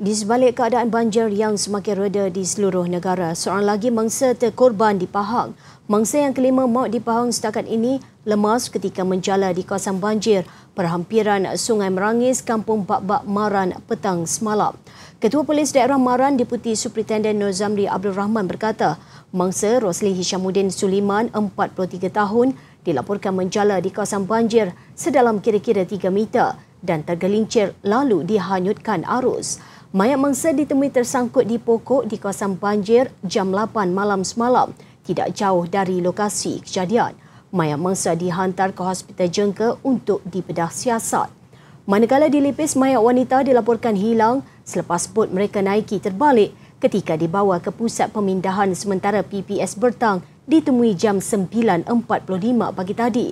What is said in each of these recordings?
Di sebalik keadaan banjir yang semakin reda di seluruh negara, seorang lagi mangsa terkorban di Pahang. Mangsa yang kelima maut di Pahang setakat ini lemas ketika menjala di kawasan banjir perhampiran Sungai Merangis, Kampung Bak-Bak Maran petang semalam. Ketua Polis Daerah Maran, Deputi Superintenden Nozamri Abdul Rahman berkata, mangsa Rosli Hishamuddin Suliman, 43 tahun, dilaporkan menjala di kawasan banjir sedalam kira-kira 3 meter dan tergelincir lalu dihanyutkan arus. Mayat mangsa ditemui tersangkut di pokok di kawasan banjir jam 8 malam semalam, tidak jauh dari lokasi kejadian. Mayat mangsa dihantar ke hospital jengka untuk dibedah siasat. Manakala dilipis, mayat wanita dilaporkan hilang selepas bot mereka naiki terbalik ketika dibawa ke pusat pemindahan sementara PPS Bertang ditemui jam 9.45 pagi tadi.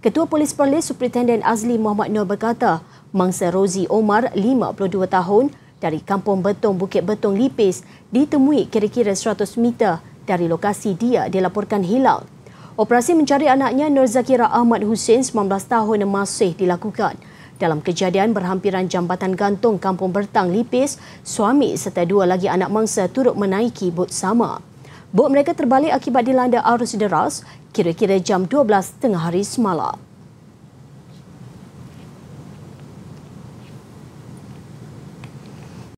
Ketua Polis Perlis Superintendent Azli Muhammad Nur berkata, mangsa Rozi Omar, 52 tahun, dari Kampung Betong Bukit Betong Lipis ditemui kira-kira 100 meter dari lokasi dia dilaporkan hilang. Operasi mencari anaknya Nur Zakira Ahmad Hussein 19 tahun masih dilakukan. Dalam kejadian berhampiran jambatan gantung Kampung Bertang Lipis, suami serta dua lagi anak mangsa turut menaiki bot sama. Bot mereka terbalik akibat dilanda arus deras kira-kira jam 12 tengah hari semalam.